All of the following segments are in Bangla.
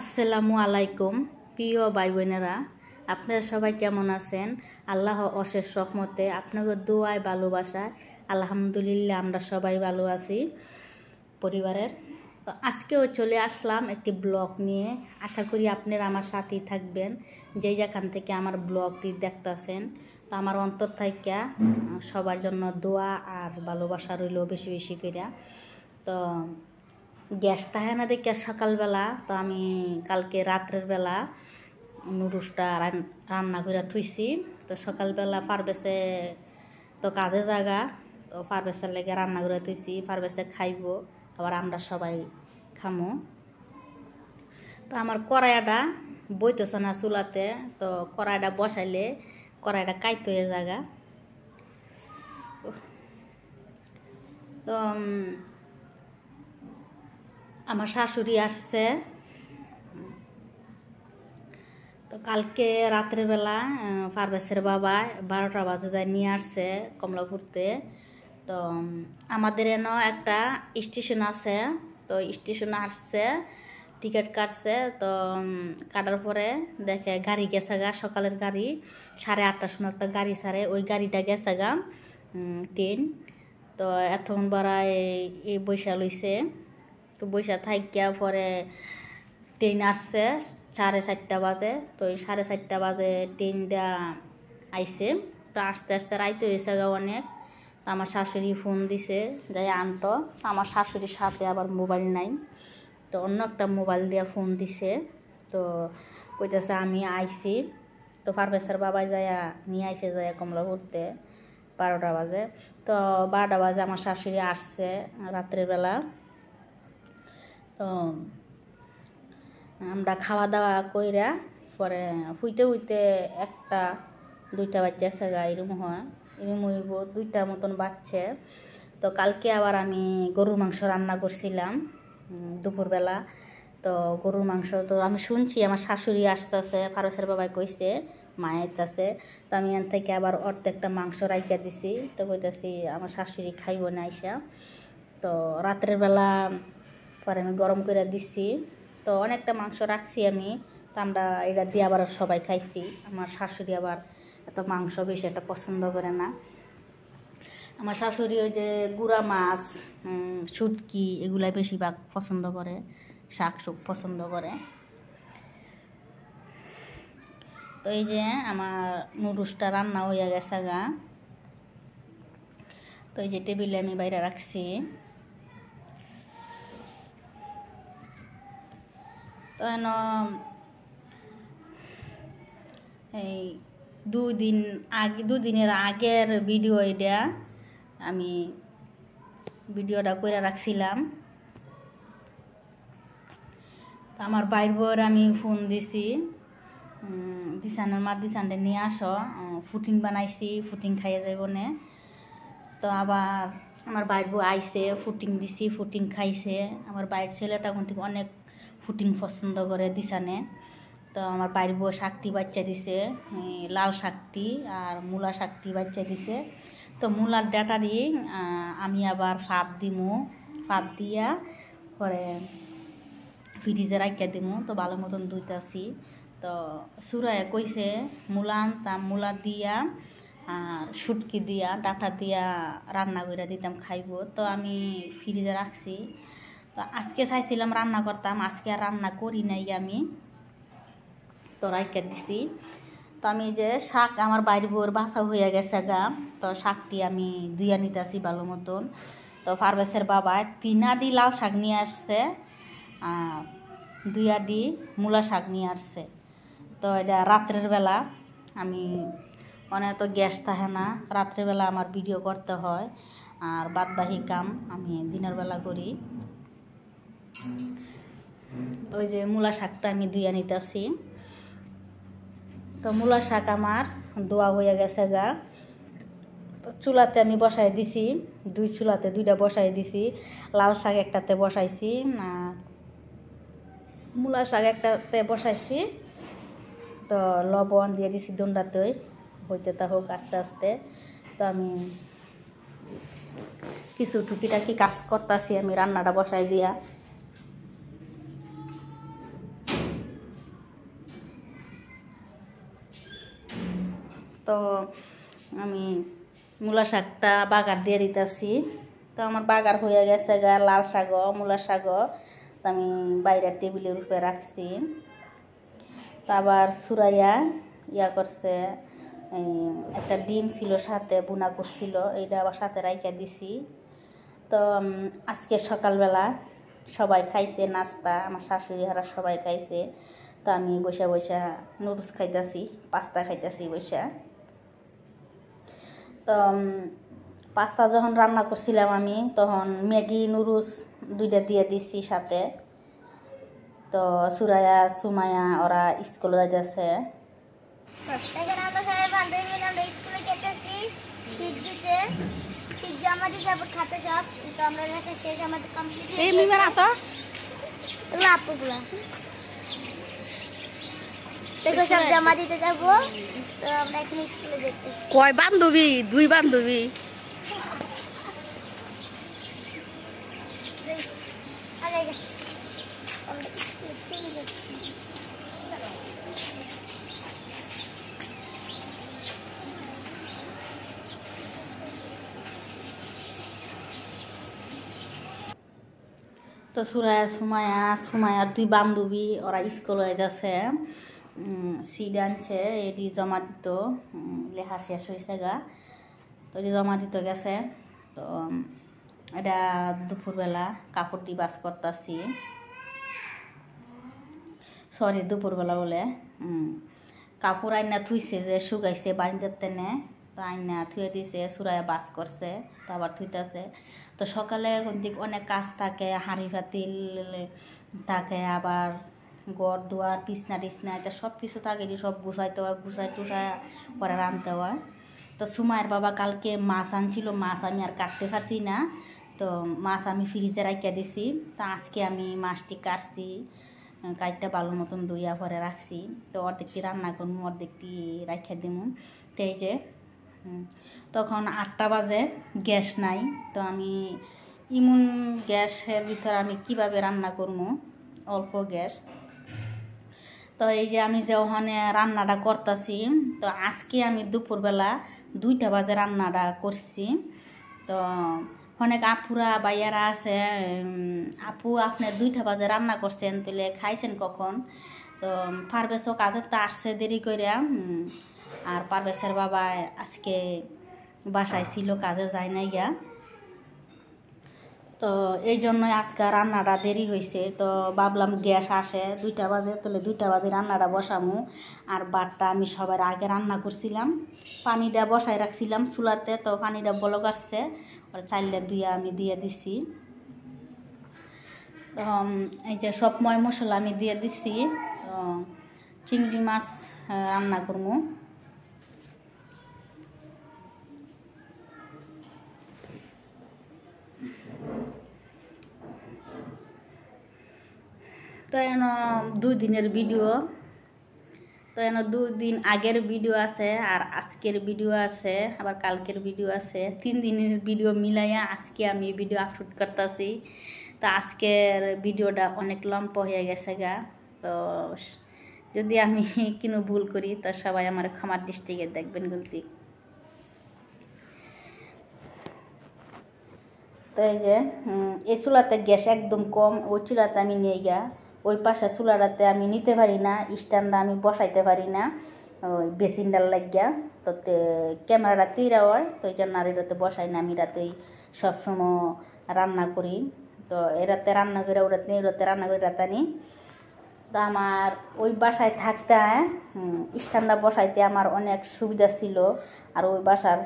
আসসালামু আলাইকুম প্রিয় ভাই বোনেরা আপনারা সবাই কেমন আছেন আল্লাহ অশেষ সহমতে আপনাদের দোয়ায় ভালোবাসায় আলহামদুলিল্লাহ আমরা সবাই ভালো আছি পরিবারের তো আজকেও চলে আসলাম একটি ব্লগ নিয়ে আশা করি আপনারা আমার সাথেই থাকবেন যে যেখান থেকে আমার ব্লগটি দেখতেছেন তো আমার অন্তর থেকে সবার জন্য দোয়া আর ভালোবাসা রইল বেশি বেশি করিয়া তো গ্যাস থাকে না দেখে সকালবেলা তো আমি কালকে রাত্রের বেলা নুডলসটা রান্না করে থুইছি তো সকালবেলা ফার্মেসে তো কাজে জায়গা তো ফার্মেসের লেগে রান্না করে থুইছি ফার্মেসে খাইব আবার আমরা সবাই খামো তো আমার কড়াইটা বইতেছে না চুলাতে তো কড়াইটা বসাইলে কড়াইটা কাইতে হয়ে জায়গা তো আমার শাশুড়ি আসছে তো কালকে রাত্রেবেলা ফার্মেসের বাবা বারোটা বাজে যায় নিয়ে আসছে কমলাপুরতে তো আমাদের এন একটা স্টেশন আছে তো স্টেশন আসছে টিকিট কাটছে তো কাটার পরে দেখে গাড়ি গেছে গা সকালের গাড়ি সাড়ে আটটার সময় একটা গাড়ি ছাড়ে ওই গাড়িটা গেছে গা ট্রেন তো এতক্ষণ এই বৈশাল হয়েছে তো বৈশা থাকিয়া পরে ট্রেন আসছে সাড়ে চারটা বাজে তো ওই সাড়ে চারটা বাজে ট্রেনটা আইসে তো আস্তে আস্তে রাইতে হয়েছে গা অনেক তো আমার শাশুড়ি ফোন দিছে যাই আনতো আমার শাশুড়ির সাথে আবার মোবাইল নাই তো অন্য একটা মোবাইল দিয়ে ফোন দিছে তো কইতেছে আমি আইছি তো ফার্মেসার বাবাই যায় নিয়ে আইসে যায় কমলা করতে বারোটা বাজে তো বারোটা বাজে আমার শাশুড়ি আসছে রাত্রেবেলা তো আমরা খাওয়া দাওয়া কইরা পরে হুইতে হুইতে একটা দুইটা বাচ্চা আছে গা এরম হয় এরম হইব দুইটা মতন বাচ্চে তো কালকে আবার আমি গরুর মাংস রান্না করছিলাম দুপুরবেলা তো গরুর মাংস তো আমি শুনছি আমার শাশুড়ি আসতেছে ফারসের বাবাই কইছে মায়ের আছে তো আমি এখান থেকে আবার অর্ধেকটা মাংস রাইখা দিছি তো কইতাছি আমার শাশুড়ি খাইব না আইসা তো রাত্রের বেলা পরে আমি গরম করে দিছি তো অনেকটা মাংস রাখছি আমি তো আমরা এটা দিয়ে আবার সবাই খাইছি আমার শাশুড়ি আবার এত মাংস বেশি একটা পছন্দ করে না আমার শাশুড়ি ওই যে গুড়া মাছ শুটকি এগুলাই বেশিরভাগ পছন্দ করে শাক শুক পছন্দ করে তো এই যে আমার নুডলসটা রান্না হইয়া গেছে গা তো এই যে টেবিলে আমি বাইরে রাখছি এই দুই দিন আগে দুদিনের আগের ভিডিও এটা আমি ভিডিওটা করে রাখছিলাম আমার বাইর বর আমি ফোন দিছি দিশানের মা দিশানটা নিয়ে আসো ফুটিং বানাইছি ফুটিং খাইয়ে যাইব নে তো আবার আমার বাইর বউ আইসে ফুটিং দিছি ফুটিং খাইছে আমার বাইর ছেলেটা কোন থেকে অনেক ফুটিং পছন্দ করে দিশানে তো আমার বাড়ির বউ শাকটি বাচ্চা দিছে লাল শাকটি আর মূলা শাকটি বাচ্চা দিছে তো মূলার ডাটারি আমি আবার ফাপ দিমু ফাপ দিয়া পরে ফ্রিজে রাখিয়া দিমু তো ভালো মতন দুইতাছি তো সুরায় কইছে মূলা আনতাম মূলা দিয়া আর সুটকি দিয়া ডাটা দিয়া রান্না করে দিতাম খাইব তো আমি ফ্রিজে রাখছি তো আজকে চাইছিলাম রান্না করতাম আজকে আর রান্না করি নাই আমি তো রাইকা দিছি তো আমি যে শাক আমার বাইর বউর বাসা হয়ে গেছে গা তো শাকটি আমি নিতে আসি ভালো মতন তো ফার্মেসের বাবা তিনাডি লাল শাক নিয়ে আসছে দুই আডি মূলা শাক নিয়ে আসছে তো এটা রাত্রের বেলা আমি অনেক তো গ্যাস থাকে না রাত্রেবেলা আমার ভিডিও করতে হয় আর বাদবাহী কাম আমি দিনের বেলা করি ওই যে মূলা শাকটা আমি দুই আনিতেছি তো মূলা শাক আমার দোয়া হয়ে গেছে গা চুলাতে আমি বসাই দিছি দুই চুলাতে দুইটা বসাই দিছি লাল শাক একটাতে বসাইছি না মূলা শাক একটাতে বসাইছি তো লবণ দিয়ে দিছি দণ্ডাতই হইতে তা হোক আস্তে আস্তে তো আমি কিছু টুকিটাকি কাজ করতেছি আমি রান্নাটা বসাই দিয়া তো আমি মূলা শাকটা বাগার দিয়ে দিতেছি তো আমার বাগার হয়ে গেছে গা লাল শাক মূলা শাক তো আমি বাইরের টেবিলের উপরে রাখছি তো আবার সুরাইয়া ইয়া করছে একটা ডিম ছিল সাথে বুনা করছিল এইটা আবার সাথে রাইকা দিছি তো আজকে সকালবেলা সবাই খাইছে নাস্তা আমার শাশুড়ি হারা সবাই খাইছে তো আমি বৈশা বৈশা নুডলস খাইতেছি পাস্তা খাইতেছি বৈশা তো পাস্তা যখন রান্না করছিলাম আমি তখন ম্যাগি নুরুস দুইটা দিয়ে দিচ্ছি সাথে তো সুরায়া সুমায়া ওরা স্কুলে যাচ্ছে যাইতেছে আচ্ছা, এই মিমার আতা লাপুগুলা কয় বান্ধবী দুই বান্ধবী তো সুরায়া সুমায়া সুমায়ার দুই বান্ধবী ওরা স্কুলে যাচ্ছে সিড আনছে এটি জমা দিত লেখা শেষ হয়েছে গা তো এটি জমা দিত গেছে তো এটা দুপুরবেলা কাপড়টি বাস করতেছি সরি দুপুরবেলা বলে কাপড় আইনা থুইছে যে শুকাইছে বাড়িদের তেনে তো আইনা থুয়ে দিছে সুরায় বাস করছে তো আবার থুইতেছে তো সকালে দিক অনেক কাজ থাকে হাঁড়ি ফাতিল থাকে আবার গড় দোয়ার পিসনা টিসনা এটা সব কিছু থাকে সব গুছাইতে হয় গুছাই টুসাই পরে রাঁধতে হয় তো সুমায়ের বাবা কালকে মাছ আনছিল মাছ আমি আর কাটতে পারছি না তো মাছ আমি ফ্রিজে রাখিয়া দিছি তো আজকে আমি মাছটি কাটছি কাইটটা ভালো মতন দইয়া ভরে রাখছি তো অর্ধেকটি রান্না করবো অর্ধেকটি রাখিয়া দিব তো যে তখন আটটা বাজে গ্যাস নাই তো আমি ইমন গ্যাসের ভিতর আমি কিভাবে রান্না করবো অল্প গ্যাস তো এই যে আমি যে ওখানে রান্নাটা করতেছি তো আজকে আমি দুপুরবেলা দুইটা বাজে রান্নাটা করছি তো অনেক আপুরা বাইয়ারা আছে আপু আপনি দুইটা বাজে রান্না করছেন তুলে খাইছেন কখন তো পারবেশও কাজে তো আসছে দেরি করে আর পারবেশের বাবা আজকে বাসায় ছিল কাজে যায় নাই গিয়া তো এই জন্যই আজকে রান্নাটা দেরি হয়েছে তো ভাবলাম গ্যাস আসে দুইটা বাজে তাহলে দুইটা বাজে রান্নাটা বসামু আর বাটটা আমি সবার আগে রান্না করছিলাম পানিটা বসায় রাখছিলাম চুলাতে তো পানিটা বলক আসছে ওর চাইলে দুইয়া আমি দিয়ে দিছি এই যে সব ময় মশলা আমি দিয়ে দিছি চিংড়ি মাছ রান্না করবো তো এন দুই দিনের ভিডিও তো এন দুই দিন আগের ভিডিও আছে আর আজকের ভিডিও আছে আবার কালকের ভিডিও আছে তিন দিনের ভিডিও মিলাইয়া আজকে আমি ভিডিও আপলোড করতেছি তো আজকের ভিডিওটা অনেক লম্প হয়ে গেছে গা তো যদি আমি কিনো ভুল করি তো সবাই আমার খামার ডিস্ট্রিক্টে দেখবেন গলতি তো এই যে এই চুলাতে গ্যাস একদম কম ওই চুলাতে আমি নিয়ে গা ওই পাশে চুলাটাতে আমি নিতে পারি না স্ট্যান্ডটা আমি বসাইতে পারি না ওই বেসিনডাল লাগিয়া তো ক্যামেরা তিরা হয় তো এই জন্য আর এরাতে বসাই না আমি রাতেই সবসময় রান্না করি তো এরাতে রান্না করে ওরাতে এরাতে রান্না করে রাতে রাতানি তো আমার ওই বাসায় থাকতে স্ট্যান্ডটা বসাইতে আমার অনেক সুবিধা ছিল আর ওই বাসার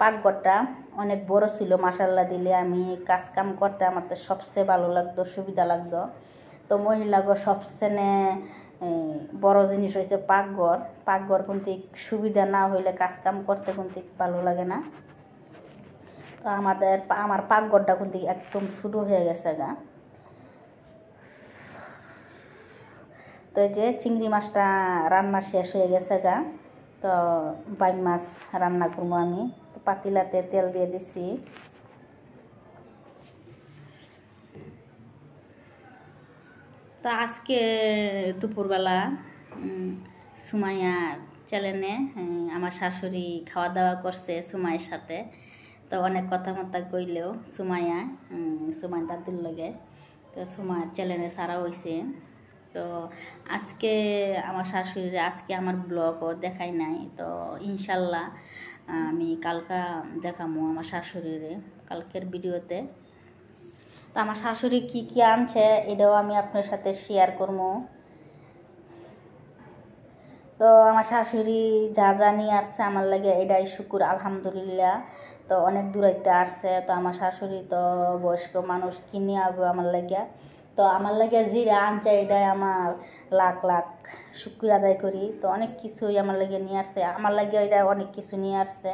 পাকঘরটা অনেক বড় ছিল মাসাল্লা দিলে আমি কাজ কাম করতে আমার তো সবচেয়ে ভালো লাগতো সুবিধা লাগতো তো মহিলাগো সবসেনে বড় জিনিস হয়েছে পাকঘর পাকঘর কিন্তু সুবিধা না হইলে কাজ কাম করতে কিন্তু ভালো লাগে না তো আমাদের আমার পাকঘরটা কিন্তু একদম শুরু হয়ে গেছে গা তো যে চিংড়ি মাছটা রান্না শেষ হয়ে গেছে গা তো বাই মাছ রান্না করবো আমি পাতিলাতে তেল দিয়ে দিছি তো আজকে দুপুরবেলা সুমাইয়ার চ্যালেনে আমার শাশুড়ি খাওয়া দাওয়া করছে সুমাইয়ের সাথে তো অনেক কথাবার্তা কইলেও সুমাইয়া সুমাই দাদুর লগে তো সুমার চ্যালেনে সারা হয়েছে তো আজকে আমার শাশুড়ি আজকে আমার ব্লগও দেখাই নাই তো ইনশাল্লাহ আমি কালকা দেখামো আমার শাশুড়িরে কালকের ভিডিওতে তো আমার শাশুড়ি কি কি আনছে এটাও আমি আপনার সাথে শেয়ার করবো তো আমার শাশুড়ি যা যা নিয়ে আসছে আমার লাগে এটাই শুকুর আলহামদুলিল্লাহ তো অনেক দূরাইতে আসছে তো আমার শাশুড়ি তো বয়স্ক মানুষ কিনে আবো আমার লাগিয়া তো আমার লাগে জিরা আনছে এটাই আমার লাখ লাখ শুক্র আদায় করি তো অনেক কিছুই আমার লাগে নিয়ে আসছে আমার লাগে এটা অনেক কিছু নিয়ে আসছে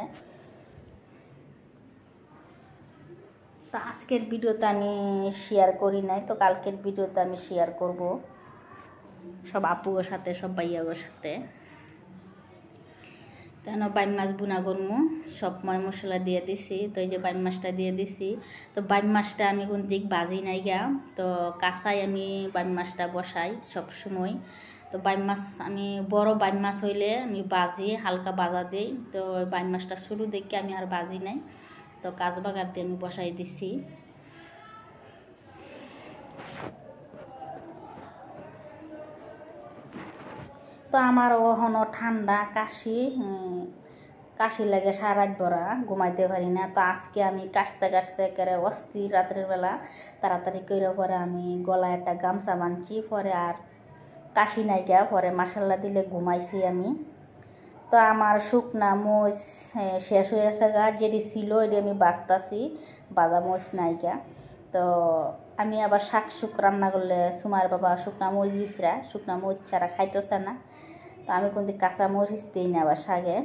তো আজকের ভিডিওতে আমি শেয়ার করি নাই তো কালকের ভিডিওতে আমি শেয়ার করব সব আপুর সাথে সব ভাইয়াগোর সাথে কেন বাইম মাছ বুনা করবো সব ময় মশলা দিয়ে দিছি তো এই যে বাইম মাছটা দিয়ে দিছি তো বাইম মাছটা আমি কোন দিক বাজি নাই গা তো কাঁচাই আমি বাইম মাছটা বসাই সব সময় তো বাইম মাছ আমি বড় বাইম মাছ হইলে আমি বাজি হালকা বাজা দিই তো বাইম মাছটা শুরু দেখে আমি আর বাজি নাই তো কাজ বাগারতে আমি বসাই দিছি তো আমার ওখানে ঠান্ডা কাশি কাশি লাগে সারাত ভরা ঘুমাইতে পারি না তো আজকে আমি কাশতে কাশতে একেবারে অস্থির রাত্রের বেলা তাড়াতাড়ি করে পরে আমি গলায় একটা গামছা বানছি পরে আর কাশি নাইকা পরে মাসাল্লা দিলে ঘুমাইছি আমি তো আমার শুকনা মোষ শেষ হয়ে গেছে গা যেটি ছিল এটি আমি বাঁচতাছি বাদা মোষ নাইকা তো আমি আবার শাক শুক রান্না করলে সুমার বাবা শুকনা মোষ বিছরা শুকনা মোষ ছাড়া খাইতেছে না তো আমি কোনদিন কাঁচা মরিচ দিই না আবার শাকে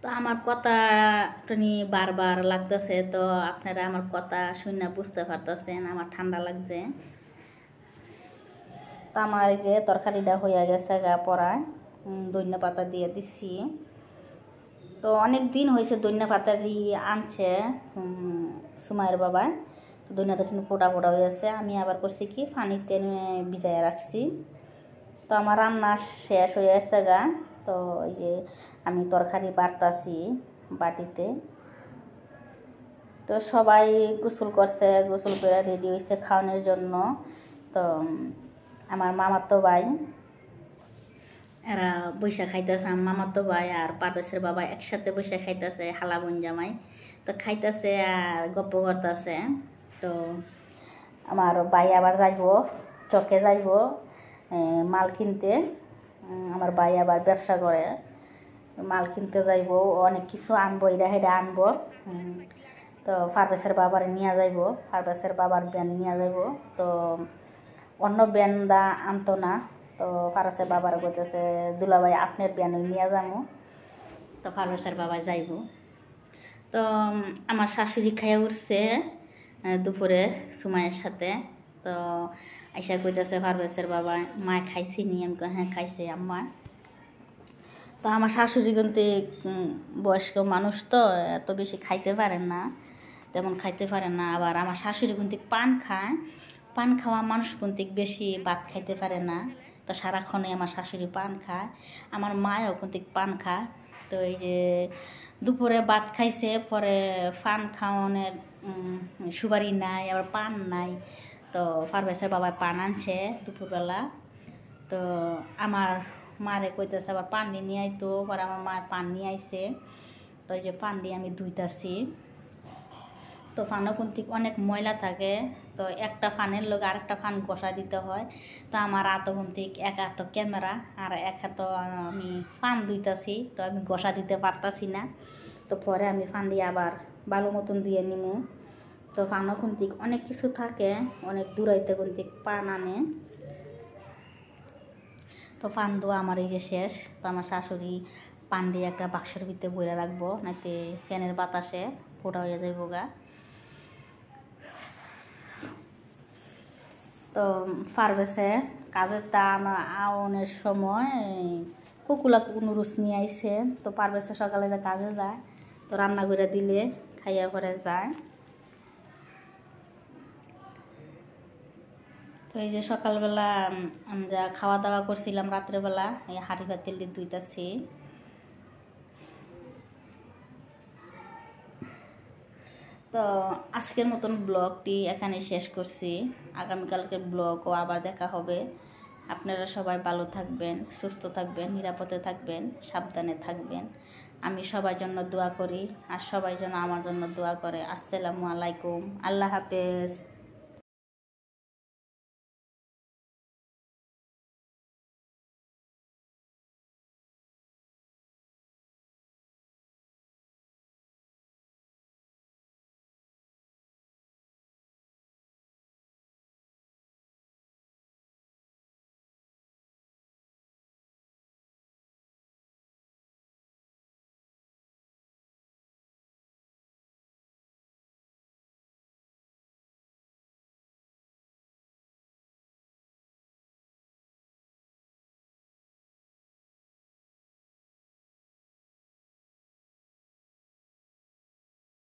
তো আমার কথাটা নিয়ে বারবার লাগতেছে তো আপনারা আমার কথা শুনে বুঝতে পারতেছেন আমার ঠান্ডা লাগছে তো আমার যে তরকারিটা হইয়া গেছে গা পড়ায় ধনিয়া পাতা দিয়ে দিছি তো অনেক দিন হয়েছে ধনিয়া পাতাটি আনছে সুমায়ের বাবা ধনিয়াটা কিন্তু ফোটা ফোটা হয়ে আছে আমি আবার করছি কি পানিতে ভিজাইয়া রাখছি তো আমার রান্না শেষ হয়ে গেছে গা তো এই যে আমি তরকারি বাড়তাছি বাটিতে তো সবাই গোসল করছে গোসল করে রেডি হয়েছে খাওয়ানোর জন্য তো আমার মামাতো ভাই এরা বৈশাখ খাইতেছে আমার মামাতো ভাই আর পারবেশের বাবা একসাথে বৈশাখ খাইতেছে হালা বোন জামাই তো খাইতেছে আর গপ্প করতেছে তো আমার ভাই আবার যাইব চকে যাইব মাল কিনতে আমার ভাই আবার ব্যবসা করে মাল কিনতে যাইব অনেক কিছু আনবো এটা হেডা আনবো তো ফার্মেসের বাবার নিয়ে যাইব ফার্মেসের বাবার ব্যান নিয়ে যাইব তো অন্য ব্যান দা আনতো না তো ফারসের বাবার কইতেছে দুলাবাই আপনার ব্যান নিয়ে যাবো তো ফারসের বাবা যাইব তো আমার শাশুড়ি খাইয়া উঠছে দুপুরে সুমায়ের সাথে তো আইসা কইতেছে ফারবেসের বাবা মায় খাইছি নি আমি হ্যাঁ খাইছে আম্মা তো আমার শাশুড়ি কিন্তু বয়স্ক মানুষ তো এত বেশি খাইতে পারেন না তেমন খাইতে পারেন না আবার আমার শাশুড়ি কিন্তু পান খায় পান খাওয়া মানুষ মানুষপন্থিক বেশি ভাত খাইতে পারে না তো সারাক্ষণে আমার শাশুড়ি পান খায় আমার মায়ও কোনদিক পান খায় তো এই যে দুপুরে ভাত খাইছে পরে পান খাওয়ানের সুবারি নাই আবার পান নাই তো ফার্মেসের বাবা পান আনছে দুপুরবেলা তো আমার মারে কইতেছে আবার পান নিয়ে আইতো পরে আমার মা পান নিয়ে আইছে তো এই যে পান দিয়ে আমি ধুইতাছি তো ফানও কিন্তু অনেক ময়লা থাকে তো একটা ফানের লোক আরেকটা ফান কষা দিতে হয় তো আমার আতো কিন্তু এক হাত ক্যামেরা আর এক হাত আমি ফান দুইতাছি তো আমি ঘষা দিতে পারতাছি না তো পরে আমি ফান দিয়ে আবার ভালো মতন দিয়ে নিমু তো ফানও কিন্তু অনেক কিছু থাকে অনেক দূরাইতে কিন্তু পান আনে তো ফান দো আমার এই যে শেষ তো আমার শাশুড়ি পান দিয়ে একটা বাক্সের ভিতরে বইয়া রাখবো নাইতে ফ্যানের বাতাসে ফোটা হয়ে যায় বোগা তো ফার্মেসে কাজের টান আওনের সময় কুকুলা রুস নিয়ে আইসে তো পারবেসে সকালে যা কাজে যায় তো রান্না করে দিলে খাইয়া করে যায় তো এই যে সকালবেলা আমরা খাওয়া দাওয়া করছিলাম রাত্রেবেলা এই হাঁড়ি ভাতের দুইটা সে তো আজকের মতন ব্লগটি এখানে শেষ করছি আগামীকালকের ব্লগও আবার দেখা হবে আপনারা সবাই ভালো থাকবেন সুস্থ থাকবেন নিরাপদে থাকবেন সাবধানে থাকবেন আমি সবার জন্য দোয়া করি আর সবাই যেন আমার জন্য দোয়া করে আসসালামু আলাইকুম আল্লাহ হাফেজ